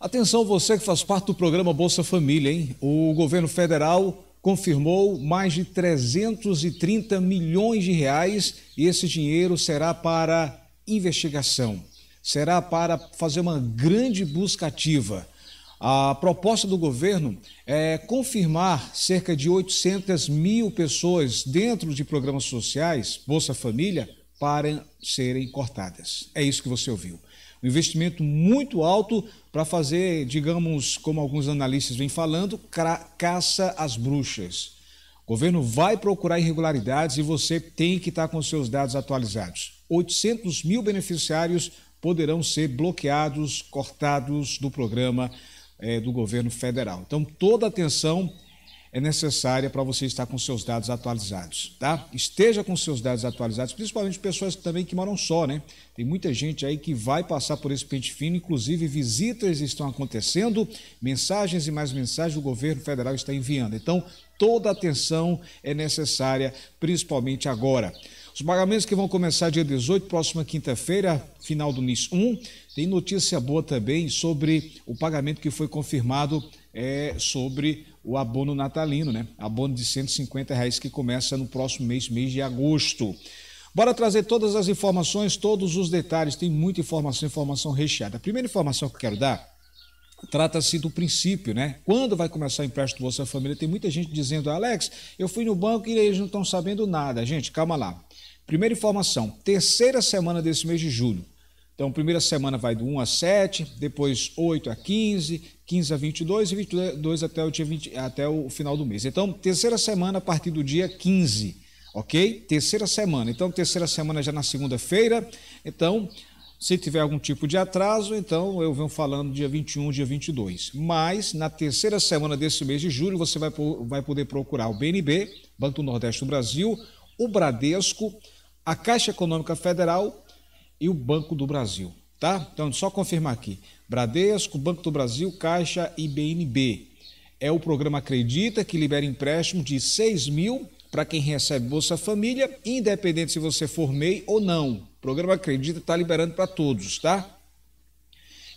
Atenção você que faz parte do programa Bolsa Família, hein? O governo federal confirmou mais de 330 milhões de reais e esse dinheiro será para investigação, será para fazer uma grande busca ativa. A proposta do governo é confirmar cerca de 800 mil pessoas dentro de programas sociais, Bolsa Família, para serem cortadas. É isso que você ouviu. Um investimento muito alto para fazer, digamos, como alguns analistas vêm falando, caça às bruxas. O governo vai procurar irregularidades e você tem que estar tá com seus dados atualizados. 800 mil beneficiários poderão ser bloqueados, cortados do programa é, do governo federal. Então, toda atenção é necessária para você estar com seus dados atualizados, tá? Esteja com seus dados atualizados, principalmente pessoas também que moram só, né? Tem muita gente aí que vai passar por esse pente fino, inclusive visitas estão acontecendo, mensagens e mais mensagens o governo federal está enviando. Então, toda atenção é necessária, principalmente agora. Os pagamentos que vão começar dia 18, próxima quinta-feira, final do NIS 1. Tem notícia boa também sobre o pagamento que foi confirmado é, sobre o abono natalino, né? Abono de 150 reais que começa no próximo mês, mês de agosto. Bora trazer todas as informações, todos os detalhes. Tem muita informação, informação recheada. A primeira informação que eu quero dar trata-se do princípio, né? Quando vai começar o empréstimo do Bolsa Família? Tem muita gente dizendo, Alex, eu fui no banco e eles não estão sabendo nada. Gente, calma lá. Primeira informação: terceira semana desse mês de julho, então, primeira semana vai do 1 a 7, depois 8 a 15, 15 a 22 e 22 até o, dia 20, até o final do mês. Então, terceira semana a partir do dia 15, ok? Terceira semana. Então, terceira semana já na segunda-feira. Então, se tiver algum tipo de atraso, então eu venho falando dia 21, dia 22. Mas na terceira semana desse mês de julho, você vai, vai poder procurar o BNB, Banco do Nordeste do Brasil, o Bradesco, a Caixa Econômica Federal e o Banco do Brasil, tá? Então, só confirmar aqui. Bradesco, Banco do Brasil, Caixa e BNB. É o programa Acredita que libera empréstimo de 6 mil para quem recebe Bolsa Família, independente se você for MEI ou não. O programa Acredita está liberando para todos, tá?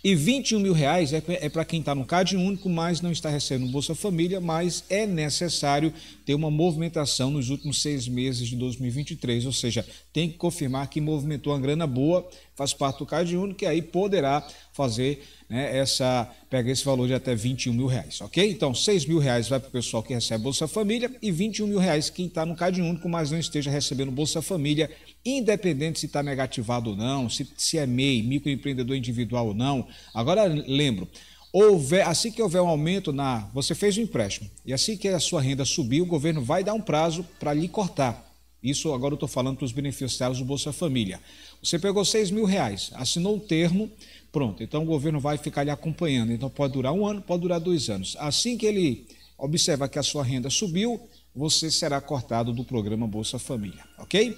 E 21 mil reais é, é para quem está no CAD único, mas não está recebendo Bolsa Família, mas é necessário ter uma movimentação nos últimos seis meses de 2023, ou seja, tem que confirmar que movimentou uma grana boa, faz parte do CAD único, e aí poderá fazer né, essa, pega esse valor de até 21 mil reais, ok? Então, 6 mil reais vai para o pessoal que recebe Bolsa Família e 21 mil reais quem está no Cade Único, mas não esteja recebendo Bolsa Família, independente se está negativado ou não, se, se é MEI, microempreendedor individual ou não. Agora, lembro, houver, assim que houver um aumento na. Você fez o um empréstimo. E assim que a sua renda subir, o governo vai dar um prazo para lhe cortar. Isso agora eu estou falando para os beneficiários do Bolsa Família. Você pegou 6 mil reais, assinou o termo, pronto. Então o governo vai ficar lhe acompanhando. Então pode durar um ano, pode durar dois anos. Assim que ele observa que a sua renda subiu, você será cortado do programa Bolsa Família, ok?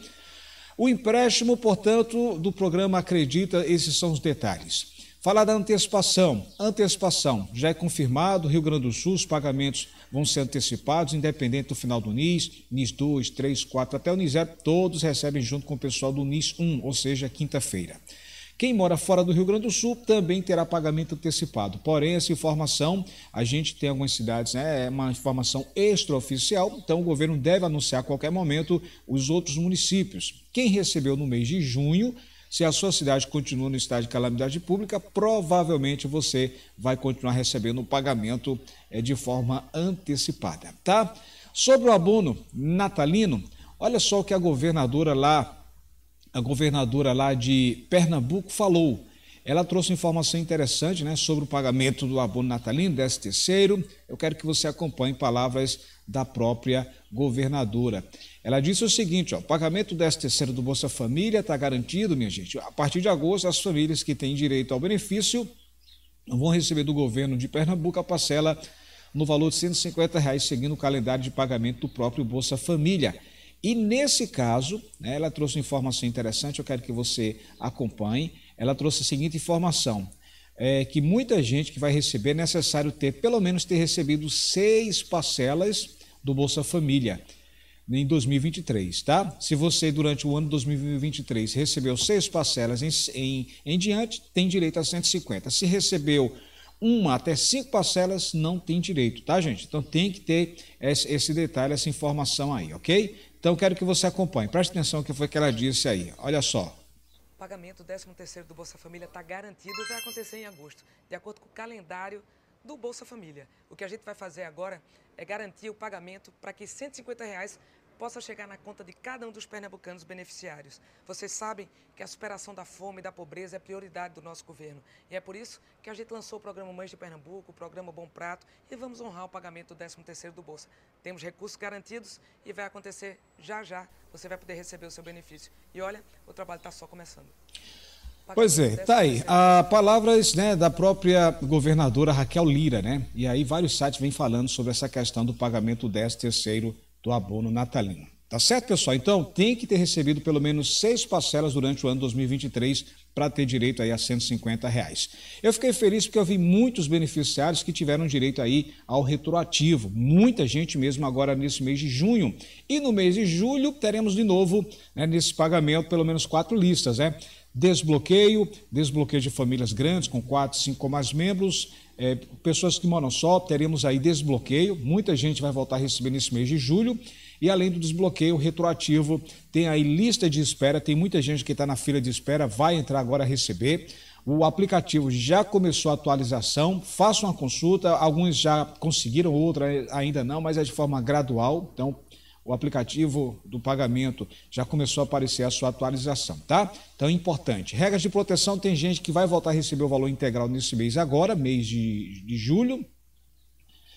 O empréstimo, portanto, do programa Acredita, esses são os detalhes. Falar da antecipação. Antecipação já é confirmado, Rio Grande do Sul, os pagamentos vão ser antecipados, independente do final do NIS, NIS 2, 3, 4, até o NIS 0, todos recebem junto com o pessoal do NIS 1, ou seja, quinta-feira. Quem mora fora do Rio Grande do Sul também terá pagamento antecipado. Porém, essa informação, a gente tem algumas cidades, né, é uma informação extraoficial, então o governo deve anunciar a qualquer momento os outros municípios. Quem recebeu no mês de junho se a sua cidade continua no estado de calamidade pública, provavelmente você vai continuar recebendo o pagamento eh, de forma antecipada, tá? Sobre o abono natalino, olha só o que a governadora lá, a governadora lá de Pernambuco falou. Ela trouxe informação interessante né, sobre o pagamento do abono natalino, 13 terceiro. Eu quero que você acompanhe palavras da própria governadora. Ela disse o seguinte, ó, o pagamento do 13 terceiro do Bolsa Família está garantido, minha gente. A partir de agosto, as famílias que têm direito ao benefício vão receber do governo de Pernambuco a parcela no valor de R$ 150, reais, seguindo o calendário de pagamento do próprio Bolsa Família. E nesse caso, né, ela trouxe informação interessante, eu quero que você acompanhe ela trouxe a seguinte informação: é que muita gente que vai receber é necessário ter, pelo menos, ter recebido seis parcelas do Bolsa Família em 2023, tá? Se você, durante o ano de 2023, recebeu seis parcelas em, em, em diante, tem direito a 150. Se recebeu uma até cinco parcelas não tem direito, tá, gente? Então tem que ter esse, detalhe, essa informação aí, ok? Então quero que você acompanhe. Preste atenção no que foi que ela disse aí. Olha só. O pagamento do 13º do Bolsa Família está garantido e vai acontecer em agosto, de acordo com o calendário do Bolsa Família. O que a gente vai fazer agora é garantir o pagamento para que R$ 150 reais possa chegar na conta de cada um dos pernambucanos beneficiários. Vocês sabem que a superação da fome e da pobreza é prioridade do nosso governo. E é por isso que a gente lançou o programa Mães de Pernambuco, o programa Bom Prato, e vamos honrar o pagamento do 13º do Bolsa. Temos recursos garantidos e vai acontecer já já. Você vai poder receber o seu benefício. E olha, o trabalho está só começando. Pois é, tá aí. a palavras né, da própria governadora Raquel Lira, né? E aí vários sites vêm falando sobre essa questão do pagamento do 13 terceiro do abono natalino. Tá certo, pessoal? Então, tem que ter recebido pelo menos seis parcelas durante o ano 2023 para ter direito aí a 150 reais. Eu fiquei feliz porque eu vi muitos beneficiários que tiveram direito aí ao retroativo. Muita gente mesmo agora nesse mês de junho. E no mês de julho teremos de novo, né, nesse pagamento, pelo menos quatro listas, né? Desbloqueio, desbloqueio de famílias grandes com quatro, cinco ou mais membros, é, pessoas que moram só, teremos aí desbloqueio, muita gente vai voltar a receber nesse mês de julho, e além do desbloqueio retroativo, tem aí lista de espera, tem muita gente que está na fila de espera, vai entrar agora a receber. O aplicativo já começou a atualização, faça uma consulta, alguns já conseguiram, outra ainda não, mas é de forma gradual, então o aplicativo do pagamento já começou a aparecer a sua atualização, tá? Então é importante. Regras de proteção, tem gente que vai voltar a receber o valor integral nesse mês agora, mês de, de julho.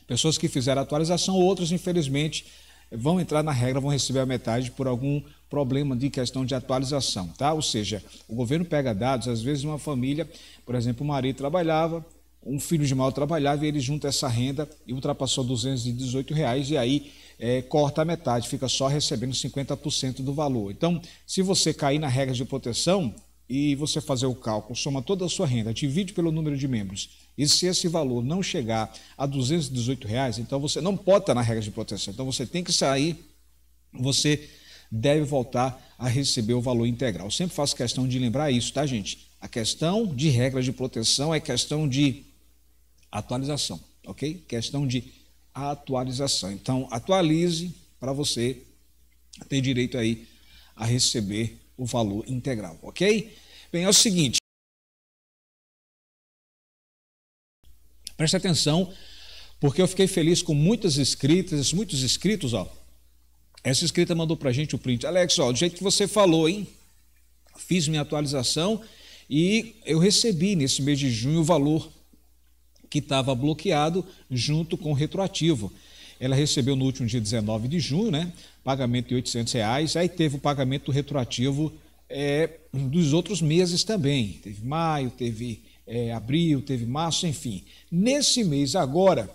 Pessoas que fizeram a atualização, outras, infelizmente, vão entrar na regra, vão receber a metade por algum problema de questão de atualização, tá? Ou seja, o governo pega dados, às vezes uma família, por exemplo, o marido trabalhava, um filho de mal trabalhava e ele junta essa renda e ultrapassou 218 reais e aí é, corta a metade, fica só recebendo 50% do valor. Então, se você cair na regra de proteção e você fazer o cálculo, soma toda a sua renda, divide pelo número de membros, e se esse valor não chegar a 218 reais, então você não pode estar na regra de proteção. Então, você tem que sair, você deve voltar a receber o valor integral. Eu sempre faço questão de lembrar isso, tá, gente? A questão de regras de proteção é questão de Atualização, ok? Questão de atualização. Então, atualize para você ter direito aí a receber o valor integral, ok? Bem, é o seguinte. Preste atenção, porque eu fiquei feliz com muitas escritas, muitos escritos, ó. Essa escrita mandou para a gente o print. Alex, ó, do jeito que você falou, hein? Fiz minha atualização e eu recebi nesse mês de junho o valor que estava bloqueado junto com o retroativo. Ela recebeu no último dia 19 de junho, né? Pagamento de 800 reais. Aí teve o pagamento retroativo é, dos outros meses também. Teve maio, teve é, abril, teve março, enfim. Nesse mês agora,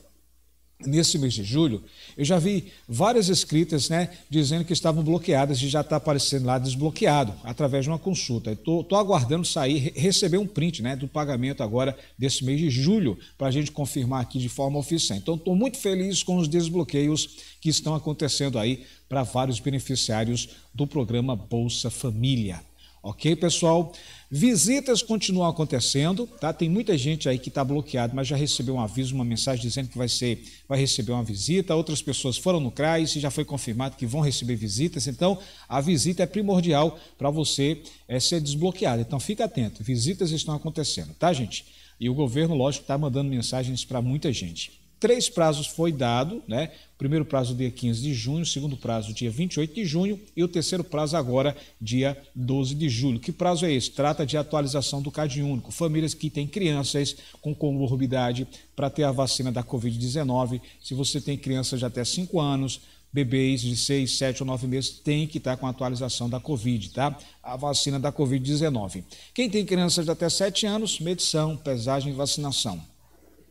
nesse mês de julho, eu já vi várias escritas né, dizendo que estavam bloqueadas e já está aparecendo lá desbloqueado através de uma consulta. Estou aguardando sair, receber um print né, do pagamento agora desse mês de julho para a gente confirmar aqui de forma oficial. Então estou muito feliz com os desbloqueios que estão acontecendo aí para vários beneficiários do programa Bolsa Família. Ok, pessoal? Visitas continuam acontecendo, tá? Tem muita gente aí que está bloqueada, mas já recebeu um aviso, uma mensagem dizendo que vai, ser, vai receber uma visita. Outras pessoas foram no CRAS e já foi confirmado que vão receber visitas. Então, a visita é primordial para você é, ser desbloqueado. Então, fica atento. Visitas estão acontecendo, tá, gente? E o governo, lógico, está mandando mensagens para muita gente três prazos foi dado, né? O primeiro prazo dia 15 de junho, o segundo prazo dia 28 de junho e o terceiro prazo agora dia 12 de julho. Que prazo é esse? Trata de atualização do CAD único. Famílias que têm crianças com comorbidade para ter a vacina da COVID-19. Se você tem crianças de até 5 anos, bebês de 6, 7 ou 9 meses tem que estar com a atualização da Covid, tá? A vacina da Covid-19. Quem tem crianças de até 7 anos, medição, pesagem e vacinação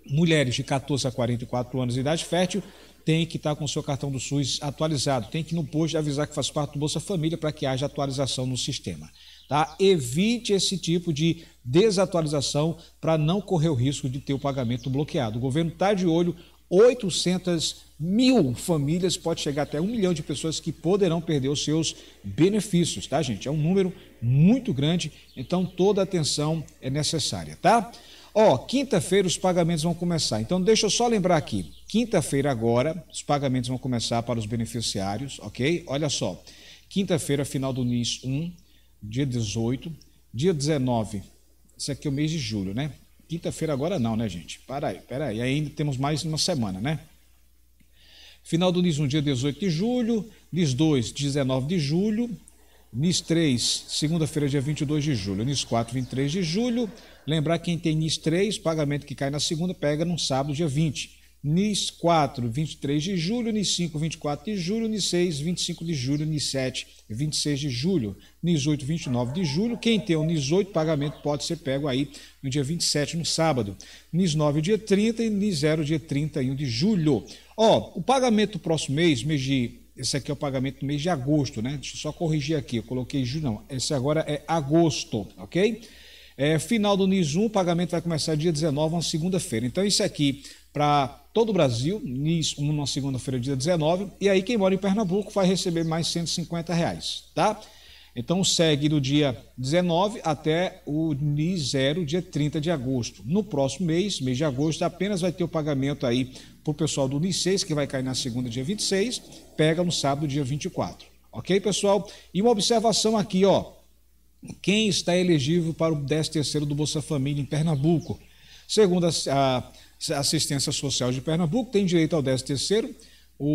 mulheres de 14 a 44 anos de idade fértil tem que estar com o seu cartão do SUS atualizado, tem que no posto avisar que faz parte do Bolsa Família para que haja atualização no sistema. Tá? Evite esse tipo de desatualização para não correr o risco de ter o pagamento bloqueado. O governo está de olho, 800 mil famílias, pode chegar até um milhão de pessoas que poderão perder os seus benefícios, tá gente? É um número muito grande, então toda atenção é necessária, tá? Ó, oh, quinta-feira os pagamentos vão começar. Então, deixa eu só lembrar aqui. Quinta-feira agora, os pagamentos vão começar para os beneficiários, ok? Olha só. Quinta-feira, final do NIS 1, dia 18. Dia 19, isso aqui é o mês de julho, né? Quinta-feira agora não, né, gente? Para aí, aí. Ainda temos mais uma semana, né? Final do NIS 1, dia 18 de julho. NIS 2, 19 de julho. NIS 3, segunda-feira, dia 22 de julho. NIS 4, 23 de julho. Lembrar quem tem NIS 3, pagamento que cai na segunda, pega no sábado, dia 20. NIS 4, 23 de julho, NIS 5, 24 de julho, NIS 6, 25 de julho, NIS 7, 26 de julho, NIS 8, 29 de julho. Quem tem o NIS 8, pagamento pode ser pego aí no dia 27, no sábado. NIS 9, dia 30 e NIS 0, dia 31 de julho. Ó, o pagamento do próximo mês, mês de esse aqui é o pagamento do mês de agosto, né? Deixa eu só corrigir aqui, eu coloquei julho, não. Esse agora é agosto, ok? É, final do NIS 1, o pagamento vai começar dia 19, uma segunda-feira. Então, isso aqui para todo o Brasil, NIS 1 uma segunda-feira, dia 19. E aí, quem mora em Pernambuco vai receber mais 150 reais, tá? Então, segue do dia 19 até o NIS 0, dia 30 de agosto. No próximo mês, mês de agosto, apenas vai ter o pagamento aí para o pessoal do Uni6 que vai cair na segunda, dia 26, pega no sábado, dia 24. Ok, pessoal? E uma observação aqui, ó. Quem está elegível para o 13 do Bolsa Família em Pernambuco? Segundo a Assistência Social de Pernambuco, tem direito ao 13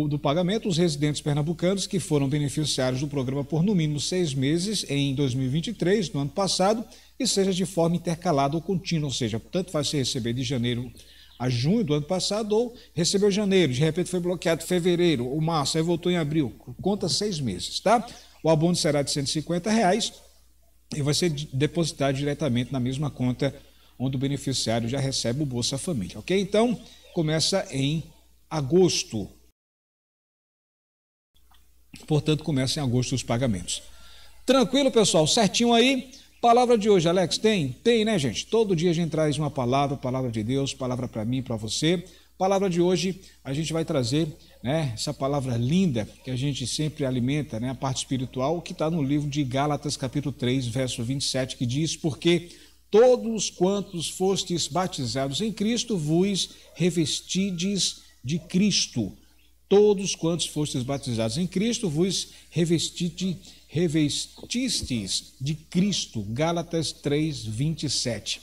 do pagamento os residentes pernambucanos que foram beneficiários do programa por no mínimo seis meses em 2023, no ano passado, e seja de forma intercalada ou contínua, ou seja, tanto vai se receber de janeiro a junho do ano passado, ou recebeu janeiro, de repente foi bloqueado fevereiro ou março, aí voltou em abril. Conta seis meses, tá? O abono será de 150 reais e vai ser depositado diretamente na mesma conta onde o beneficiário já recebe o Bolsa Família, ok? Então, começa em agosto. Portanto, começa em agosto os pagamentos. Tranquilo, pessoal? Certinho aí? Palavra de hoje, Alex, tem? Tem, né, gente? Todo dia a gente traz uma palavra, palavra de Deus, palavra para mim, para você. Palavra de hoje, a gente vai trazer né, essa palavra linda que a gente sempre alimenta, né, a parte espiritual, que está no livro de Gálatas, capítulo 3, verso 27, que diz: Porque todos quantos fostes batizados em Cristo, vos revestides de Cristo todos quantos fostes batizados em Cristo, vos revestite, revestistes de Cristo. Gálatas 3, 27.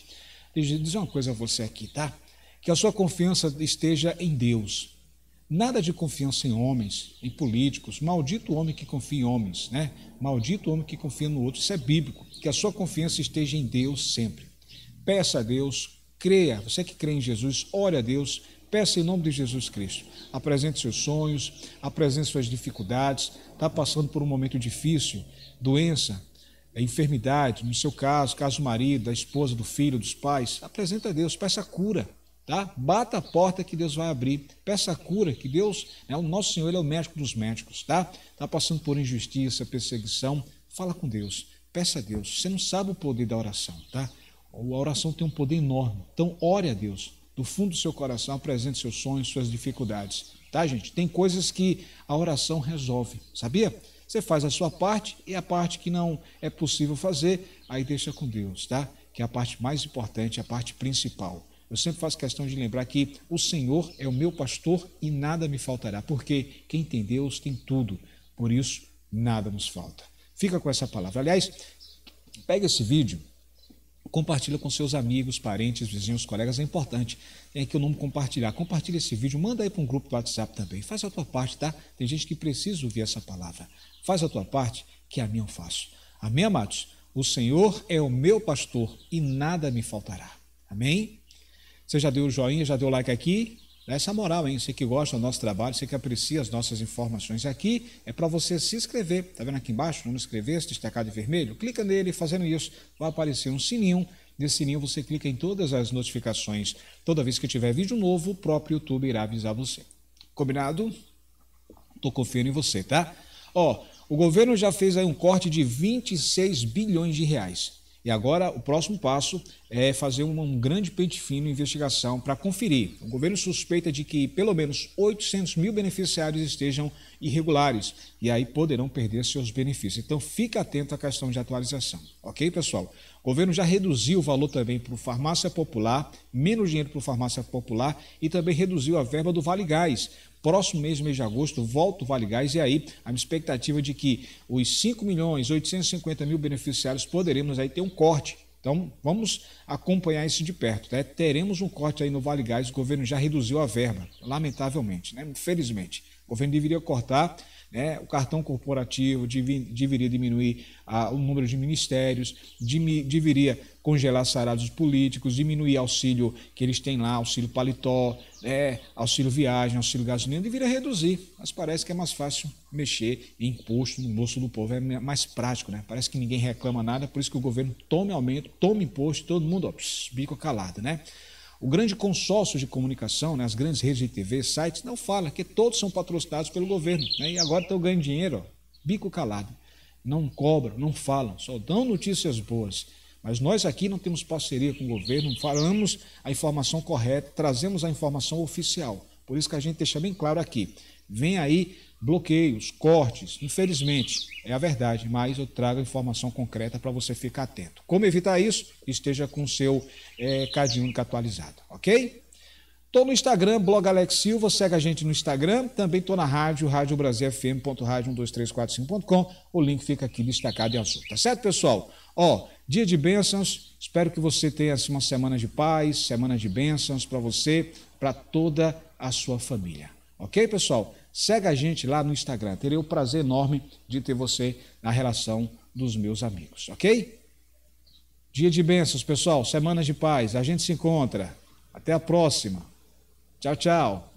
Deixa eu dizer uma coisa a você aqui, tá? Que a sua confiança esteja em Deus. Nada de confiança em homens, em políticos. Maldito homem que confia em homens, né? Maldito homem que confia no outro. Isso é bíblico. Que a sua confiança esteja em Deus sempre. Peça a Deus, creia. Você que crê em Jesus, ore a Deus Peça em nome de Jesus Cristo. Apresente seus sonhos, apresente suas dificuldades. Está passando por um momento difícil, doença, é, enfermidade, no seu caso, caso do marido, da esposa, do filho, dos pais. Apresenta a Deus, peça cura. Tá? Bata a porta que Deus vai abrir. Peça cura, que Deus, né, o nosso Senhor, Ele é o médico dos médicos. Tá? Tá passando por injustiça, perseguição. Fala com Deus. Peça a Deus. Você não sabe o poder da oração. Tá? A oração tem um poder enorme. Então, ore a Deus do fundo do seu coração, apresente seus sonhos, suas dificuldades. Tá, gente? Tem coisas que a oração resolve, sabia? Você faz a sua parte e a parte que não é possível fazer, aí deixa com Deus, tá? Que é a parte mais importante, a parte principal. Eu sempre faço questão de lembrar que o Senhor é o meu pastor e nada me faltará, porque quem tem Deus tem tudo, por isso nada nos falta. Fica com essa palavra. Aliás, pega esse vídeo compartilha com seus amigos, parentes, vizinhos, colegas, é importante. Tem que o nome compartilhar. Compartilha esse vídeo, manda aí para um grupo do WhatsApp também. Faz a tua parte, tá? Tem gente que precisa ouvir essa palavra. Faz a tua parte, que a minha eu faço. Amém, amados? O Senhor é o meu pastor e nada me faltará. Amém? Você já deu o joinha, já deu o like aqui? Dá essa moral, hein? Você que gosta do nosso trabalho, você que aprecia as nossas informações aqui, é para você se inscrever. Está vendo aqui embaixo? Não inscrever-se, destacado de vermelho? Clica nele, fazendo isso, vai aparecer um sininho. Nesse sininho você clica em todas as notificações. Toda vez que tiver vídeo novo, o próprio YouTube irá avisar você. Combinado? Tô confiando em você, tá? Ó, o governo já fez aí um corte de 26 bilhões de reais. E agora o próximo passo é fazer um, um grande pente fino investigação para conferir. O governo suspeita de que pelo menos 800 mil beneficiários estejam irregulares e aí poderão perder seus benefícios. Então fica atento à questão de atualização, ok, pessoal? O governo já reduziu o valor também para o farmácia popular, menos dinheiro para o farmácia popular e também reduziu a verba do Vale Gás. Próximo mês, mês de agosto, volta o Vale Gás e aí a expectativa é de que os 5 milhões 850 mil beneficiários poderemos aí ter um corte então, vamos acompanhar isso de perto. Né? Teremos um corte aí no Vale Gás, o governo já reduziu a verba, lamentavelmente, né? infelizmente. O governo deveria cortar né? o cartão corporativo deveria diminuir ah, o número de ministérios, deveria congelar salários políticos, diminuir auxílio que eles têm lá, auxílio paletó, né? auxílio viagem, auxílio gasolina, deveria reduzir. Mas parece que é mais fácil mexer em imposto no bolso do povo, é mais prático, né? Parece que ninguém reclama nada, por isso que o governo tome aumento, tome imposto, todo mundo, ó, pss, bico calado, né? O grande consórcio de comunicação, né, as grandes redes de TV, sites, não fala, que todos são patrocinados pelo governo. Né, e agora estão ganhando dinheiro, ó, bico calado. Não cobram, não falam, só dão notícias boas. Mas nós aqui não temos parceria com o governo, falamos a informação correta, trazemos a informação oficial. Por isso que a gente deixa bem claro aqui. Vem aí bloqueios, cortes, infelizmente, é a verdade, mas eu trago informação concreta para você ficar atento. Como evitar isso? Esteja com o seu é, eh, Cade Único atualizado, ok? Estou no Instagram, blog Alex Silva, segue a gente no Instagram. Também estou na rádio, radiobrasilfm.radio12345.com. O link fica aqui destacado em azul. Tá certo, pessoal? Ó, dia de bênçãos. Espero que você tenha assim, uma semana de paz, semana de bênçãos para você, para toda a sua família. Ok, pessoal? Segue a gente lá no Instagram. Terei o prazer enorme de ter você na relação dos meus amigos. Ok? Dia de bênçãos, pessoal. Semanas de paz. A gente se encontra. Até a próxima. Tchau, tchau.